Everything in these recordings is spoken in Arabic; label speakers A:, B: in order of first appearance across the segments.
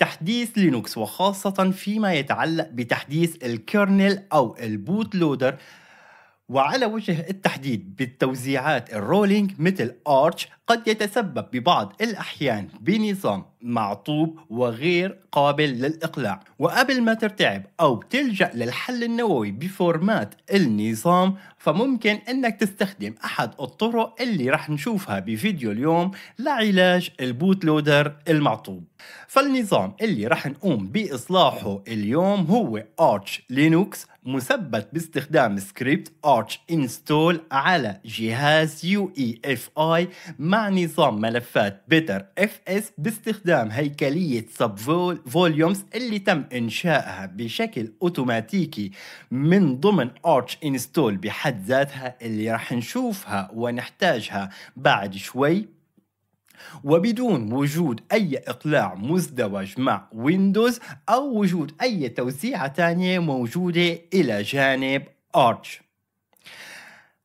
A: تحديث لينوكس وخاصة فيما يتعلق بتحديث الكيرنل أو البوت لودر وعلى وجه التحديد بالتوزيعات الرولينج مثل ارتش قد يتسبب ببعض الأحيان بنظام معطوب وغير قابل للإقلاع وقبل ما ترتعب أو تلجأ للحل النووي بفورمات النظام فممكن أنك تستخدم أحد الطرق اللي رح نشوفها بفيديو اليوم لعلاج البوت لودر المعطوب فالنظام اللي رح نقوم بإصلاحه اليوم هو Arch Linux مثبت باستخدام سكريبت Arch Install على جهاز UEFI مع نظام ملفات بيتر FS باستخدام باستخدام هيكلية سب فوليومز اللي تم إنشائها بشكل أوتوماتيكي من ضمن Arch Install بحد ذاتها اللي راح نشوفها ونحتاجها بعد شوي وبدون وجود أي إقلاع مزدوج مع ويندوز أو وجود أي توسيعة تانية موجودة إلى جانب أرش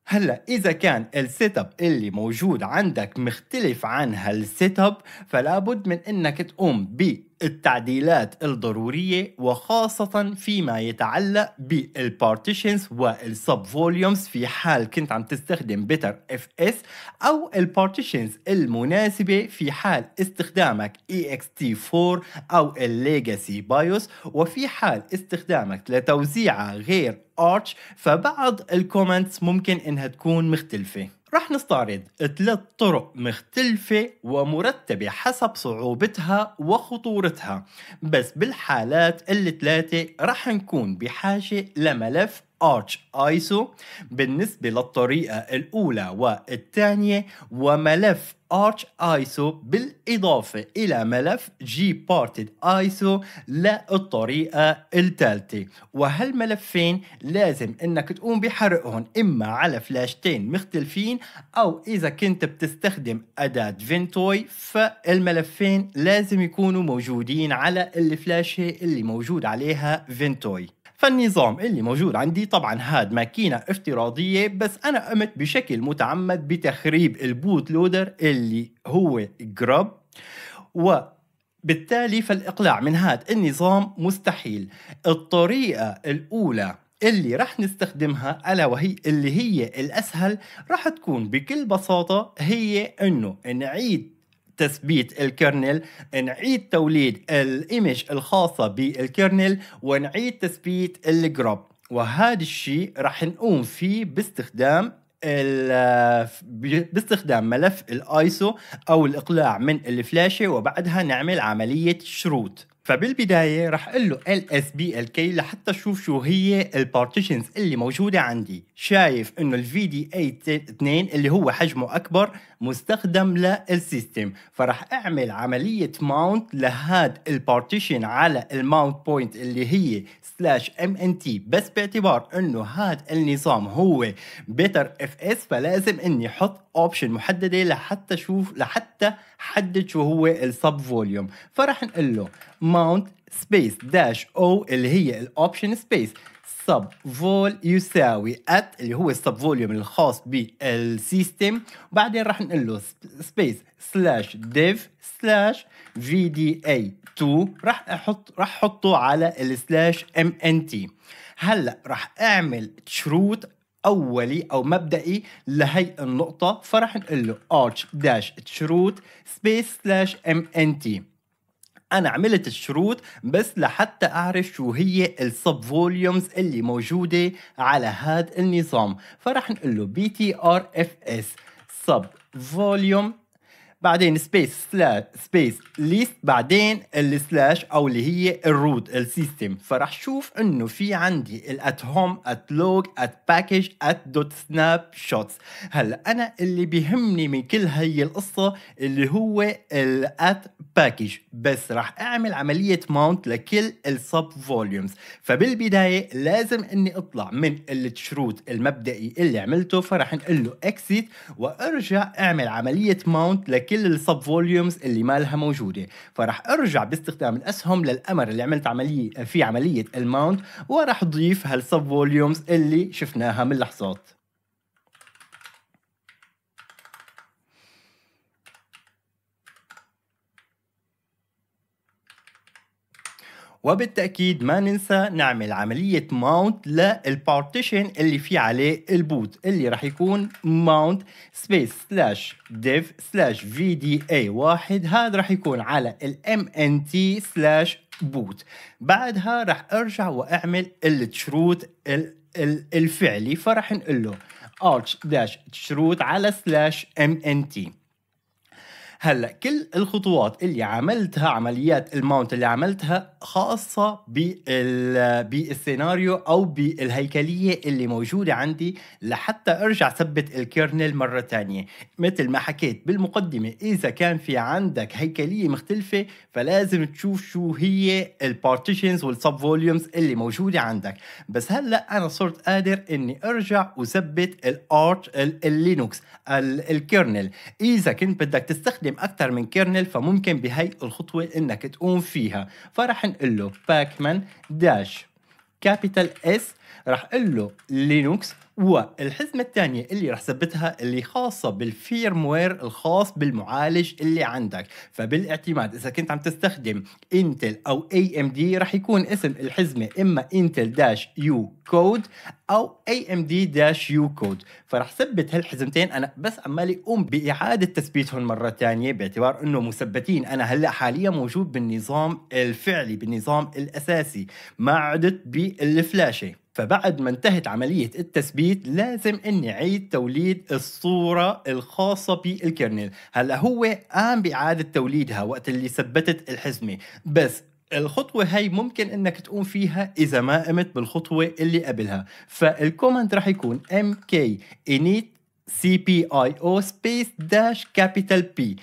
A: هلا اذا كان السيت اب اللي موجود عندك مختلف عن هالسيت اب فلا بد من انك تقوم ب التعديلات الضرورية وخاصة فيما يتعلق بالبارتيشنز والسب فوليومز في حال كنت عم تستخدم بيتر اف اس او البارتيشنز المناسبة في حال استخدامك اي اكس تي 4 او الليجاسي بايوس وفي حال استخدامك لتوزيعة غير ارتش فبعض الكومنتس ممكن انها تكون مختلفة رح نستعرض ثلاث طرق مختلفة ومرتبة حسب صعوبتها وخطورتها بس بالحالات الثلاثة رح نكون بحاجة لملف ارش ايسو بالنسبة للطريقة الأولى والثانية وملف ارش ايسو بالإضافة إلى ملف جي بارتد ايسو للطريقة الثالثة وهالملفين لازم انك تقوم بحرقهم اما على فلاشتين مختلفين او اذا كنت بتستخدم أداة فينتوي فالملفين لازم يكونوا موجودين على الفلاشة اللي موجود عليها فينتوي فالنظام اللي موجود عندي طبعا هاد ماكينة افتراضية بس أنا قمت بشكل متعمد بتخريب البوت لودر اللي هو جراب و بالتالي فالإقلاع من هذا النظام مستحيل الطريقة الأولى اللي رح نستخدمها ألا وهي اللي هي الأسهل رح تكون بكل بساطة هي أنه نعيد تثبيت الكرنل نعيد توليد الايمج الخاصه بالكرنل ونعيد تثبيت الجروب وهذا الشيء راح نقوم فيه باستخدام باستخدام ملف الايسو او الاقلاع من الفلاشه وبعدها نعمل عمليه شروط فبالبداية رح اقول له LSBLK لحتى اشوف شو هي البارتيشنز اللي موجودة عندي شايف انه الفي دي اي 2 اللي هو حجمه اكبر مستخدم للسيستم فرح اعمل عملية ماونت لهاد البارتيشن على الماونت بوينت اللي هي سلاش ام ان تي بس باعتبار انه هاد النظام هو بيتر اف اس فلازم اني حط اوبشن محدده لحتى اشوف لحتى حدد شو هو السب فوليوم فرح نقول له amount space dash O اللي هي ال option space sub vol يساوي at اللي هو sub volume الخاص بالسيستم وبعدين راح نقول له space slash div slash VDA 2 راح احط راح احطه على ال slash MNT هلا راح اعمل شروط اولي او مبدئي لهي النقطه فراح نقول له arch dash شروط space slash mnt انا عملت الشروط بس لحتى اعرف شو هي السب فوليومز اللي موجوده على هذا النظام فرح نقول له بي تي ار اف اس سب فوليوم بعدين سبيس سلاش سبيس ليست بعدين السلاش او اللي هي الروت السيستم فراح شوف انه في عندي الات هوم ات لوج ات باكج ات دوت سناب شوتس هلا انا اللي بيهمني من كل هي القصه اللي هو الات باكج بس راح اعمل عمليه ماونت لكل السب فوليومز فبالبدايه لازم اني اطلع من التشروت المبدئي اللي عملته فراح نقول له اكسيت وارجع اعمل عمليه ماونت لكل كل السب فوليومز اللي مالها موجوده فراح ارجع باستخدام الاسهم للامر اللي عملت عمليه في عمليه الماونت وراح اضيف هالسب فوليومز اللي شفناها من لحظات وبالتأكيد ما ننسى نعمل عملية ماونت للبارتيشن اللي في عليه البوت اللي راح يكون ماونت سبيس سلاش ديف سلاش في دي اي واحد هذا راح يكون على الام ان تي سلاش بوت بعدها راح ارجع واعمل التشروت الفعلي فراح نقول له arch dash على سلاش ام ان تي هلا كل الخطوات اللي عملتها عمليات الماونت اللي عملتها خاصه بالسيناريو او بالهيكليه اللي موجوده عندي لحتى ارجع ثبت الكيرنل مره ثانيه مثل ما حكيت بالمقدمه اذا كان في عندك هيكليه مختلفه فلازم تشوف شو هي البارتيشنز والسب فوليومز اللي موجوده عندك بس هلا انا صرت قادر اني ارجع وثبت الارت اللينوكس الكيرنل اذا كنت بدك تستخدم بيستخدم اكثر من كيرنل فممكن بهي الخطوه انك تقوم فيها فرح نقول له باكمان داش كابيتال اس راح اقول له لينوكس والحزمه الثانيه اللي راح ثبتها اللي خاصه بالفيرموير الخاص بالمعالج اللي عندك فبالاعتماد اذا كنت عم تستخدم انتل او اي ام دي راح يكون اسم الحزمه اما انتل داش يو كود او اي ام دي داش يو كود فراح ثبت هالحزمتين انا بس عمالي اقوم باعاده تثبيتهم مره ثانيه باعتبار انه مثبتين انا هلا حاليا موجود بالنظام الفعلي بالنظام الاساسي ما عدت بالفلاشه فبعد ما انتهت عملية التثبيت لازم اني اعيد توليد الصورة الخاصة بالكرنل هلا هو قام بإعادة توليدها وقت اللي ثبتت الحزمة بس الخطوة هاي ممكن انك تقوم فيها اذا ما قمت بالخطوة اللي قبلها فالكومنت رح يكون mk init سي بي اي او سبيس داش كابيتال بي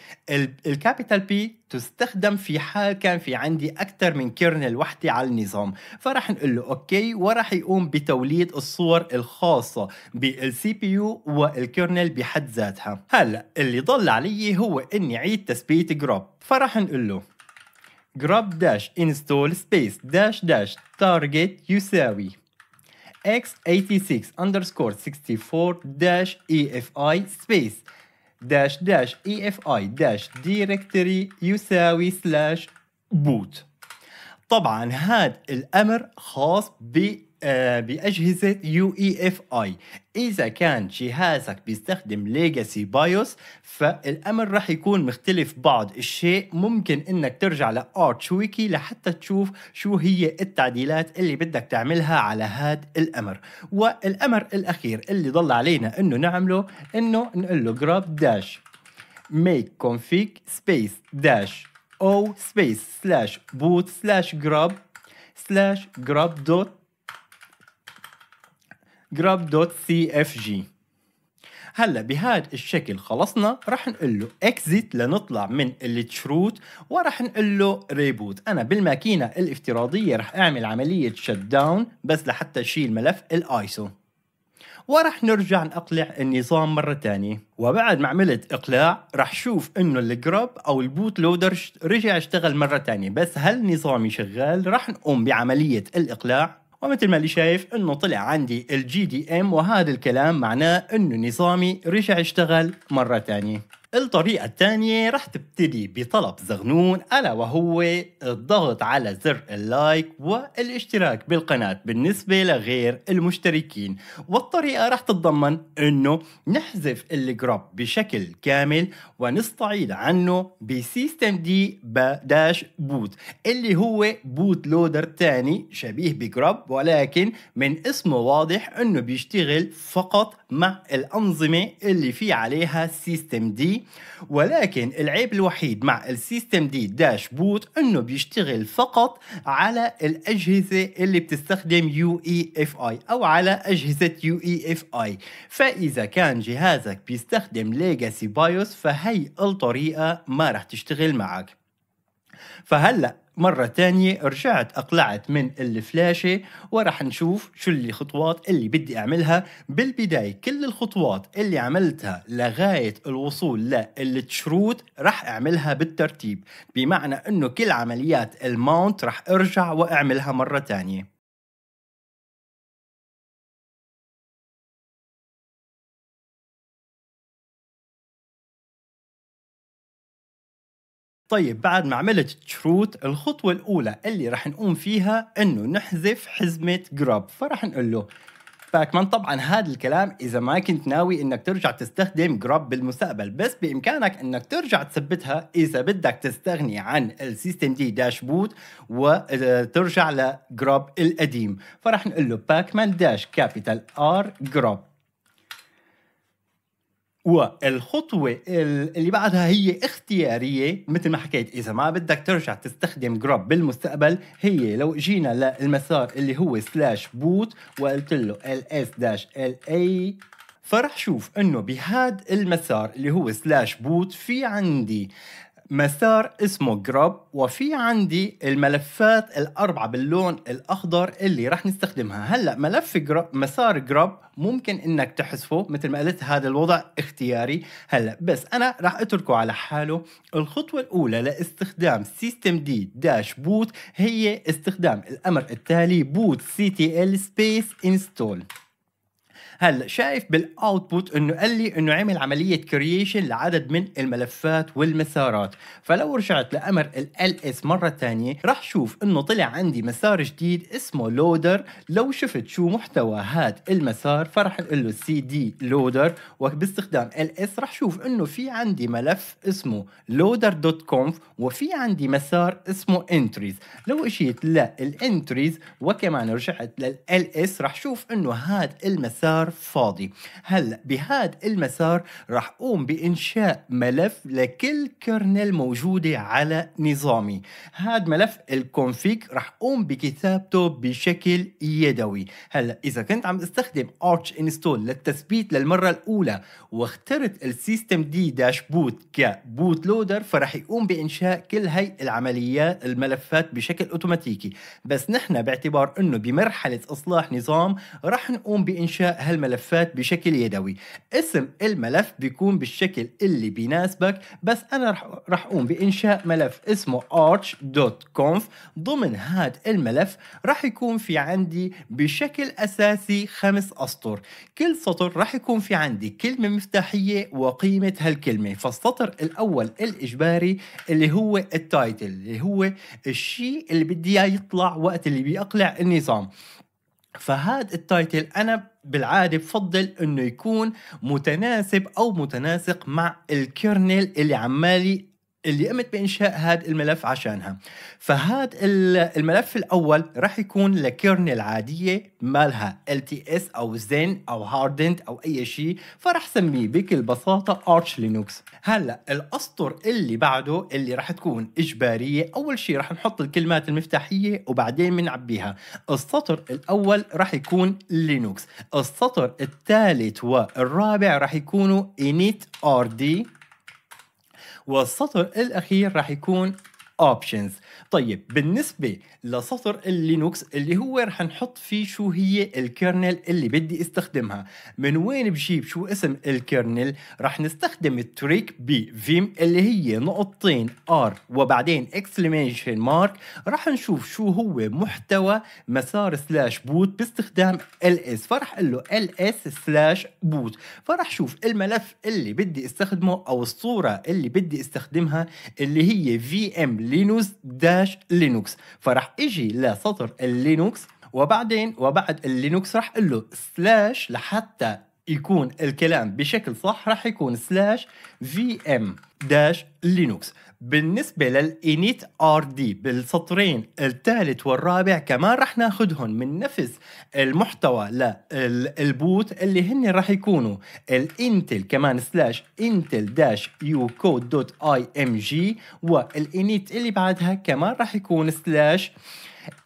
A: الكابيتال بي تستخدم في حال كان في عندي اكثر من كيرنل وحده على النظام فراح نقول له اوكي وراح يقوم بتوليد الصور الخاصه بالسي بي يو والكيرنل بحد ذاتها هلا اللي ضل علي هو اني اعيد تثبيت جروب فراح نقول له جروب dash install space dash dash target يساوي x86 underscore 64 dash EFI space dash dash EFI dash directory يساوي slash boot طبعا هذا الامر خاص ب آه، باجهزه يو اي اف اي اذا كان جهازك بيستخدم ليجاسي بايوس فالامر راح يكون مختلف بعض الشيء ممكن انك ترجع لارتش ويكي لحتى تشوف شو هي التعديلات اللي بدك تعملها على هذا الامر والامر الاخير اللي ضل علينا انه نعمله انه نقول له جراب داش ميك config سبيس داش او سبيس سلاش بوت سلاش جراب سلاش جراب دوت grub.cfg هلا بهذا الشكل خلصنا رح نقول له اكزيت لنطلع من التشروت ورح نقول له ريبوت انا بالماكينه الافتراضيه رح اعمل عمليه شت داون بس لحتى اشيل ملف الايسو ورح نرجع نقلع النظام مرة تانية وبعد ما عملت إقلاع رح شوف إنه الجراب أو البوت لودر رجع اشتغل مرة تانية بس هل نظامي شغال رح نقوم بعملية الإقلاع ومثل ما اللي شايف انه طلع عندي الجي دي ام وهذا الكلام معناه انه نظامي رجع اشتغل مره ثانيه الطريقة الثانية رح تبتدي بطلب زغنون ألا وهو الضغط على زر اللايك والاشتراك بالقناة بالنسبة لغير المشتركين والطريقة رح تتضمن أنه نحذف الجروب بشكل كامل ونستعيد عنه بسيستم دي داش بوت اللي هو بوت لودر تاني شبيه بجروب ولكن من اسمه واضح أنه بيشتغل فقط مع الأنظمة اللي في عليها سيستم دي ولكن العيب الوحيد مع السيستم دي داش بوت انه بيشتغل فقط على الأجهزة اللي بتستخدم UEFI او على أجهزة UEFI فإذا كان جهازك بيستخدم ليجاسي بايوس فهي الطريقة ما رح تشتغل معك فهلا مرة تانية رجعت أقلعت من الفلاشة ورح نشوف شو اللي خطوات اللي بدي أعملها بالبداية كل الخطوات اللي عملتها لغاية الوصول للتشروت رح أعملها بالترتيب بمعنى أنه كل عمليات الماونت رح أرجع وأعملها مرة تانية طيب بعد ما عملت تروت الخطوة الأولى اللي راح نقوم فيها إنه نحذف حزمة جراب فراح نقول له باكمان طبعا هذا الكلام إذا ما كنت ناوي إنك ترجع تستخدم جراب بالمستقبل بس بإمكانك إنك ترجع تثبتها إذا بدك تستغني عن السيستم دي داشبوت وترجع لجراب القديم فراح نقول له باكمان داش كابيتال آر جراب والخطوة اللي بعدها هي اختيارية مثل ما حكيت إذا ما بدك ترجع تستخدم جروب بالمستقبل هي لو جينا للمسار اللي هو سلاش بوت وقلت له ls داش la فرح شوف انه بهاد المسار اللي هو سلاش بوت في عندي مسار اسمه جراب وفي عندي الملفات الأربعة باللون الأخضر اللي راح نستخدمها هلأ ملف جراب مسار جراب ممكن إنك تحذفه مثل ما قلت هذا الوضع اختياري هلأ بس أنا راح أتركه على حاله الخطوة الأولى لاستخدام سيستم دي داش بوت هي استخدام الأمر التالي بوت ctl space install هلا شايف بالاوتبوت انه قال لي انه عمل عمليه كرييشن لعدد من الملفات والمسارات فلو رجعت لامر ال اس مره ثانيه راح شوف انه طلع عندي مسار جديد اسمه لودر لو شفت شو محتوى هاد المسار فراح اقول له سي دي لودر وباستخدام ال اس راح شوف انه في عندي ملف اسمه لودر دوت كونف وفي عندي مسار اسمه انتريز لو اجيت للانتريز وكمان رجعت لل اس راح شوف انه هاد المسار فاضي هلا بهذا المسار رح قوم بإنشاء ملف لكل كرنل موجودة على نظامي هذا ملف الكونفيك رح قوم بكتابته بشكل يدوي هلا إذا كنت عم استخدم ارتش انستول للتثبيت للمرة الأولى واخترت السيستم دي داش بوت كبوت لودر فرح يقوم بإنشاء كل هاي العمليات الملفات بشكل أوتوماتيكي بس نحن باعتبار أنه بمرحلة إصلاح نظام رح نقوم بإنشاء هالملف الملفات بشكل يدوي اسم الملف بيكون بالشكل اللي بيناسبك بس انا رح, رح اقوم بانشاء ملف اسمه arch.conf ضمن هذا الملف رح يكون في عندي بشكل اساسي خمس اسطر كل سطر رح يكون في عندي كلمه مفتاحيه وقيمه هالكلمه فالسطر الاول الاجباري اللي هو التايتل اللي هو الشيء اللي بدي اياه يطلع وقت اللي بيقلع النظام فهاد التايتل انا بالعاده بفضل انه يكون متناسب او متناسق مع الكيرنل اللي عمالي اللي قمت بانشاء هذا الملف عشانها فهذا الملف الاول راح يكون لكيرن العاديه مالها LTS او زين او هاردنت او اي شيء فراح سميه بكل بساطه ارش لينوكس هلا الاسطر اللي بعده اللي راح تكون اجباريه اول شيء راح نحط الكلمات المفتاحيه وبعدين بنعبيها السطر الاول راح يكون لينوكس السطر الثالث والرابع راح يكونوا ار دي والسطر الاخير راح يكون options طيب بالنسبه لسطر اللينوكس اللي هو رح نحط فيه شو هي الكيرنل اللي بدي استخدمها من وين بجيب شو اسم الكيرنل رح نستخدم التريك فيم اللي هي نقطتين ار وبعدين اكسلميشن مارك رح نشوف شو هو محتوى مسار سلاش بوت باستخدام ال اس فرح اقول له ال اس سلاش بوت فرح شوف الملف اللي بدي استخدمه او الصوره اللي بدي استخدمها اللي هي في ام لينوس دا سلاش لينوكس فراح اجي لسطر اللينوكس وبعدين وبعد اللينوكس راح اقول له سلاش لحتى يكون الكلام بشكل صح راح يكون سلاش في ام داش لينوكس بالنسبة للإنيت ار دي بالسطرين الثالث والرابع كمان راح ناخدهم من نفس المحتوى للبوت اللي هن راح يكونوا الانتل كمان سلاش انتل داش يو كود دوت اي ام جي والانيت اللي بعدها كمان راح يكون سلاش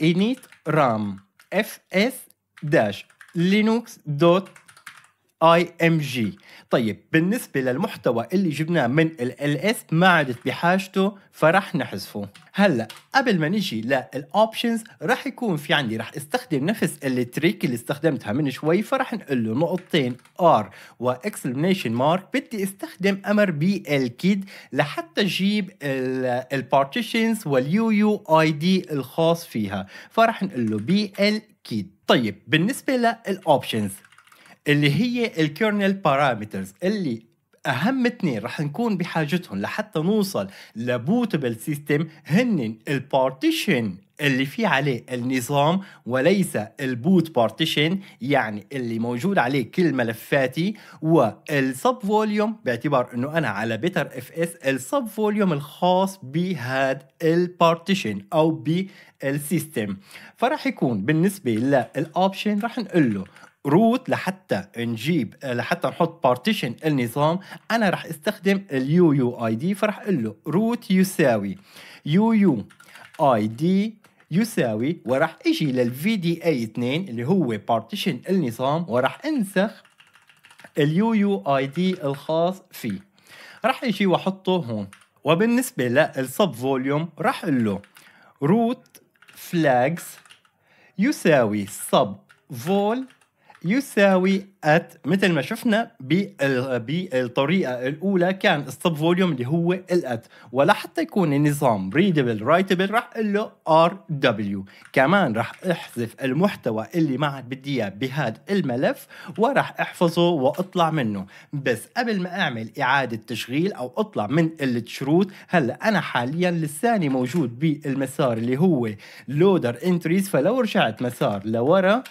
A: انيت رام اف اس داش لينوكس دوت اي ام جي طيب بالنسبه للمحتوى اللي جبناه من ال اس ما عادت بحاجته فرح نحذفه هلا قبل ما نيجي للاوبشنز رح يكون في عندي رح استخدم نفس التريك اللي استخدمتها من شوي فرح نقول له نقطتين ار واكسلميشن مارك بدي استخدم امر بي الكيد لحتى اجيب البارتيشنز واليو يو اي دي الخاص فيها فرح نقول له بي ال كيد طيب بالنسبه للاوبشنز اللي هي الكيرنل بارامترز اللي اهم اثنين رح نكون بحاجتهم لحتى نوصل لبوتبل سيستم هن البارتيشن اللي في عليه النظام وليس البوت بارتيشن يعني اللي موجود عليه كل ملفاتي والسب فوليوم باعتبار انه انا على بيتر اف اس السب فوليوم الخاص بهذا البارتيشن او بالسيستم فراح يكون بالنسبه للاوبشن راح نقول له روت لحتى نجيب لحتى نحط بارتيشن النظام انا رح استخدم اليو يو اي دي فرح اقول له روت يساوي يو يو اي دي يساوي وراح اجي للفي دي اي 2 اللي هو بارتيشن النظام وراح انسخ اليو يو اي دي الخاص فيه راح اجي واحطه هون وبالنسبه للسب فوليوم راح اقول له روت فلاجز يساوي سب فول يساوي ات مثل ما شفنا بالطريقه الاولى كان السب فوليوم اللي هو الات ولحتى يكون النظام ريدبل رايتبل راح اقول له ار دبليو كمان راح احذف المحتوى اللي ما عاد بدي اياه بهذا الملف وراح احفظه واطلع منه بس قبل ما اعمل اعاده تشغيل او اطلع من الشروط هلا انا حاليا لساني موجود بالمسار اللي هو لودر انتريز فلو رجعت مسار لورا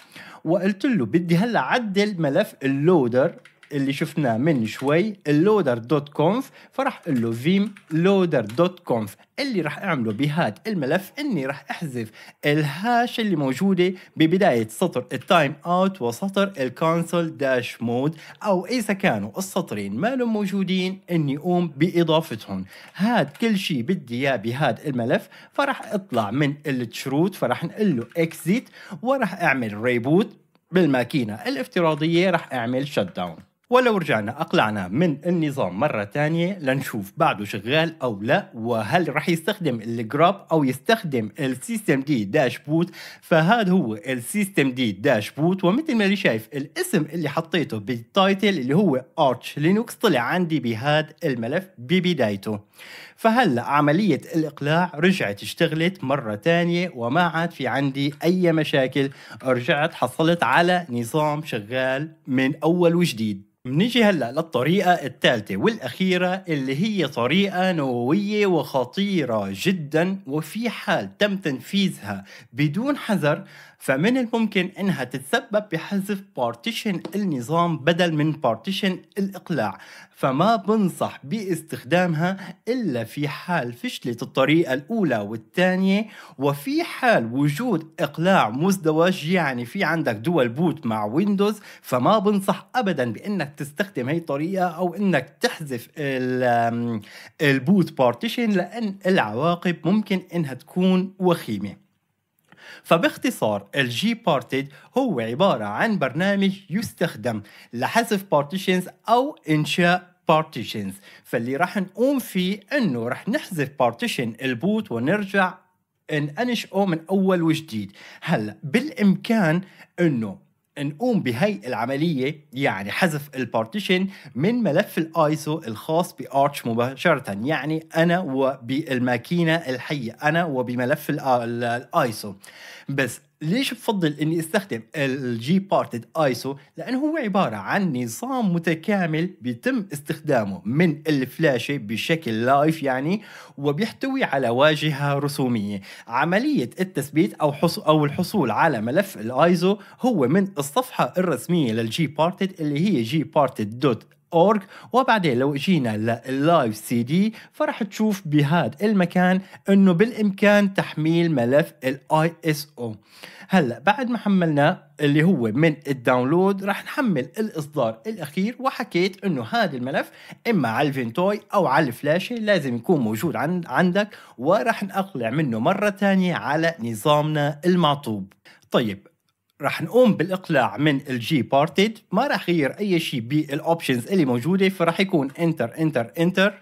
A: وقلت له بدي هلا عدل ملف اللودر اللي شفناه من شوي اللودر دوت كونف فراح اقول له فيم لودر دوت كونف اللي راح اعمله بهاد الملف اني راح احذف الهاش اللي موجوده ببدايه سطر التايم اوت وسطر الكونسول داش مود او اذا كانوا السطرين ما لهم موجودين اني اقوم باضافتهم هاد كل شيء بدي اياه بهاد الملف فراح اطلع من التشروت فراح نقول له اكزيت وراح اعمل ريبوت بالماكينه الافتراضيه راح اعمل شت داون ولو رجعنا أقلعنا من النظام مرة تانية لنشوف بعده شغال أو لا وهل رح يستخدم الجراب أو يستخدم السيستم دي داش بوت فهذا هو السيستم دي داش بوت ومثل ما اللي شايف الاسم اللي حطيته بالتايتل اللي هو ارتش لينوكس طلع عندي بهذا الملف ببدايته فهلا عمليه الاقلاع رجعت اشتغلت مره تانية وما عاد في عندي اي مشاكل رجعت حصلت على نظام شغال من اول وجديد بنيجي هلا للطريقة الثالثة والأخيرة اللي هي طريقة نووية وخطيرة جدا وفي حال تم تنفيذها بدون حذر فمن الممكن انها تتسبب بحذف بارتيشن النظام بدل من بارتيشن الاقلاع فما بنصح باستخدامها الا في حال فشلت الطريقة الأولى والثانية وفي حال وجود إقلاع مزدوج يعني في عندك دول بوت مع ويندوز فما بنصح أبدا بأنك تستخدم هي الطريقة أو أنك تحذف البوت بارتيشن لأن العواقب ممكن أنها تكون وخيمة فباختصار الجي بارتيد هو عبارة عن برنامج يستخدم لحذف بارتيشنز أو إنشاء بارتيشنز فاللي راح نقوم فيه انه راح نحذف بارتيشن البوت ونرجع ننشئه من اول وجديد هلا بالامكان انه نقوم بهي العملية يعني حذف البارتيشن من ملف الايسو الخاص بارتش مباشرة يعني انا وبالماكينة الحية انا وبملف الايسو بس ليش بفضل اني استخدم الجي بارتد ايسو لانه هو عباره عن نظام متكامل بيتم استخدامه من الفلاشه بشكل لايف يعني وبيحتوي على واجهه رسوميه عمليه التثبيت او او الحصول على ملف الايزو هو من الصفحه الرسميه للجي بارتد اللي هي جي بارتد دوت اورج وبعدين لو جينا لللايف سي دي فراح تشوف بهذا المكان انه بالامكان تحميل ملف الاي اس او هلا بعد ما حملناه اللي هو من الداونلود راح نحمل الاصدار الاخير وحكيت انه هذا الملف اما على الفينتوي او على الفلاشه لازم يكون موجود عند عندك وراح نقلع منه مره ثانيه على نظامنا المعطوب طيب رح نقوم بالاقلاع من الجي بارتد ما رح غير اي شيء بالاوبشنز اللي موجوده فرح يكون انتر انتر انتر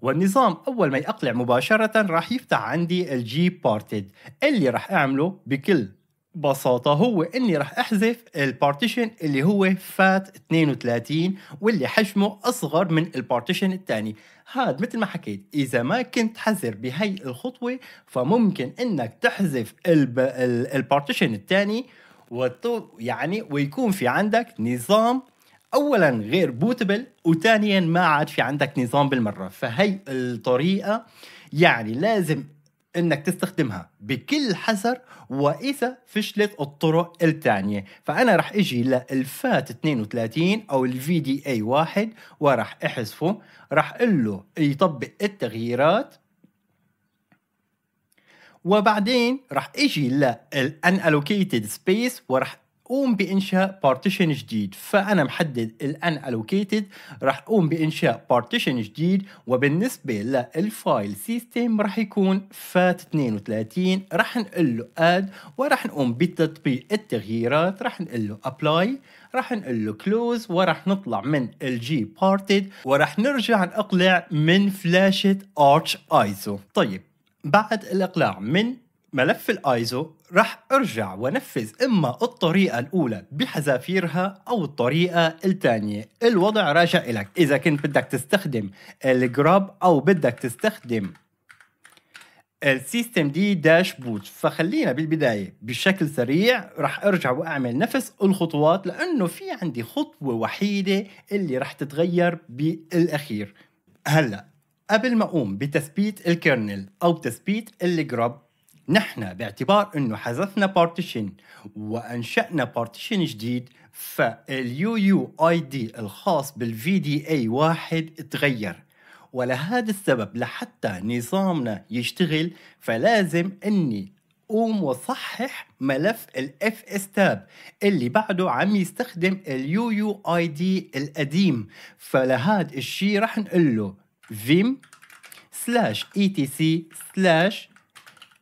A: والنظام اول ما يقلع مباشره راح يفتح عندي الجي بارتد اللي راح اعمله بكل ببساطة هو اني راح احذف البارتيشن اللي هو فات 32 واللي حجمه اصغر من البارتيشن الثاني هاد مثل ما حكيت اذا ما كنت حذر بهي الخطوة فممكن انك تحذف الب... البارتيشن الثاني وتو يعني ويكون في عندك نظام اولا غير بوتبل وثانيا ما عاد في عندك نظام بالمره فهي الطريقه يعني لازم انك تستخدمها بكل حذر واذا فشلت الطرق الثانيه فانا رح اجي للفات 32 او الفي دي اي 1 ورح احذفه رح اقول له يطبق التغييرات وبعدين رح اجي للان الوكيتد سبيس ورح قوم بانشاء بارتيشن جديد فانا محدد الان allocated راح اقوم بانشاء بارتيشن جديد وبالنسبه للفايل سيستم راح يكون فات 32 راح نقول له اد وراح نقوم بتطبيق التغييرات راح نقول له ابلاي راح نقول له كلوز وراح نطلع من الجي بارتد وراح نرجع نقلع من فلاشة ارتش ايزو طيب بعد الاقلاع من ملف الايزو رح ارجع ونفذ اما الطريقة الاولى بحذافيرها او الطريقة الثانية الوضع راجع لك اذا كنت بدك تستخدم الجراب او بدك تستخدم السيستم دي داش بوت فخلينا بالبداية بشكل سريع رح ارجع واعمل نفس الخطوات لانه في عندي خطوة وحيدة اللي رح تتغير بالاخير هلأ قبل ما اقوم بتثبيت الكيرنل او تثبيت الجراب نحن باعتبار انه حذفنا بارتيشن وانشانا بارتيشن جديد فاليو يو اي دي الخاص بالفي دي اي واحد تغير ولهذا السبب لحتى نظامنا يشتغل فلازم اني قوم وصحح ملف الاف اس تاب اللي بعده عم يستخدم اليو يو اي دي القديم فلهذا الشيء رح نقول له vim سلاش اي تي سي سلاش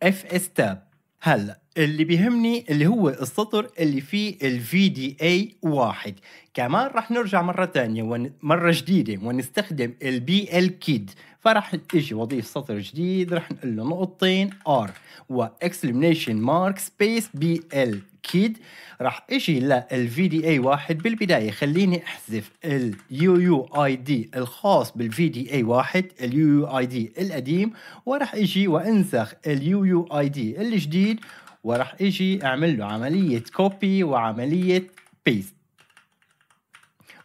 A: اف اس تاب هلا اللي بيهمني اللي هو السطر اللي فيه ال في دي اي واحد كمان رح نرجع مرة ثانيه ون... مرة جديدة ونستخدم البي ال كيد فراح تجي وظيفه سطر جديد راح نقول له نقطتين ار واكسلميشن مارك سبيس بي ال كيد راح اجي للفي دي اي واحد بالبدايه خليني احذف اليو يو اي دي الخاص بالفي دي اي واحد اليو يو اي دي القديم وراح اجي وانسخ اليو يو اي دي الجديد وراح اجي اعمل له عمليه كوبي وعمليه بيست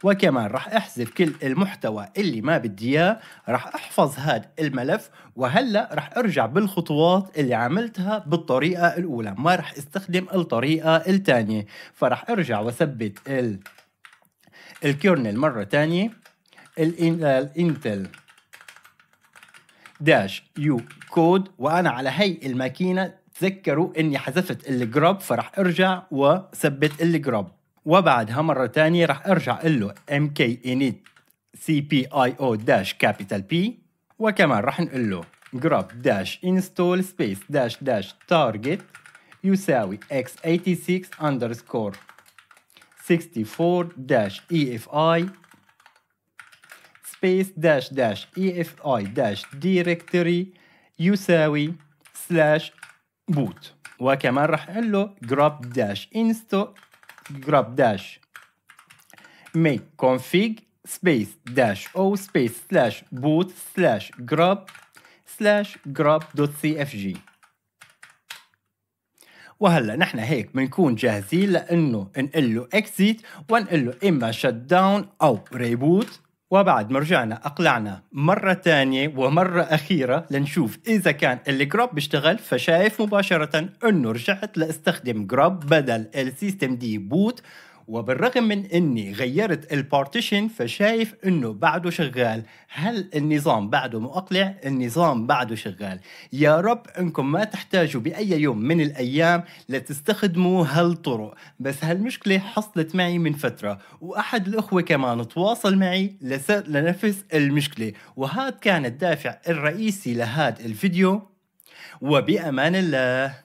A: وكمان راح احذف كل المحتوى اللي ما بدي اياه راح احفظ هذا الملف وهلا راح ارجع بالخطوات اللي عملتها بالطريقه الاولى ما راح استخدم الطريقه الثانيه فراح ارجع واثبت ال الكيرنل مره ثانيه الانتل داش يو كود وانا على هي الماكينه تذكروا اني حذفت الجراب فراح ارجع وثبت الجراب وبعدها مرة تانية رح ارجع له mk init cpio dash capital P وكمان رح نقول له grub dash install space dash dash target يساوي x86 underscore 64 dash EFI space dash dash EFI dash directory يساوي slash boot وكمان رح نقول له grub dash install جروب داش ميك كونفيج سبيس داش او سبيس سلاش بوت سلاش جروب سلاش جروب دوت سي اف جي وهلا نحن هيك بنكون جاهزين لانه نقول له اكزيت ونقول له اما شت داون او ريبوت وبعد ما رجعنا اقلعنا مره ثانيه ومره اخيره لنشوف اذا كان الجروب بيشتغل فشايف مباشره انه رجعت لاستخدم جروب بدل السيستم دي بوت وبالرغم من اني غيرت البارتيشن فشايف انه بعده شغال هل النظام بعده مؤقلع النظام بعده شغال يا رب انكم ما تحتاجوا باي يوم من الايام لتستخدموا هالطرق بس هالمشكله حصلت معي من فتره واحد الاخوه كمان تواصل معي لنفس المشكله وهاد كان الدافع الرئيسي لهاد الفيديو وبامان الله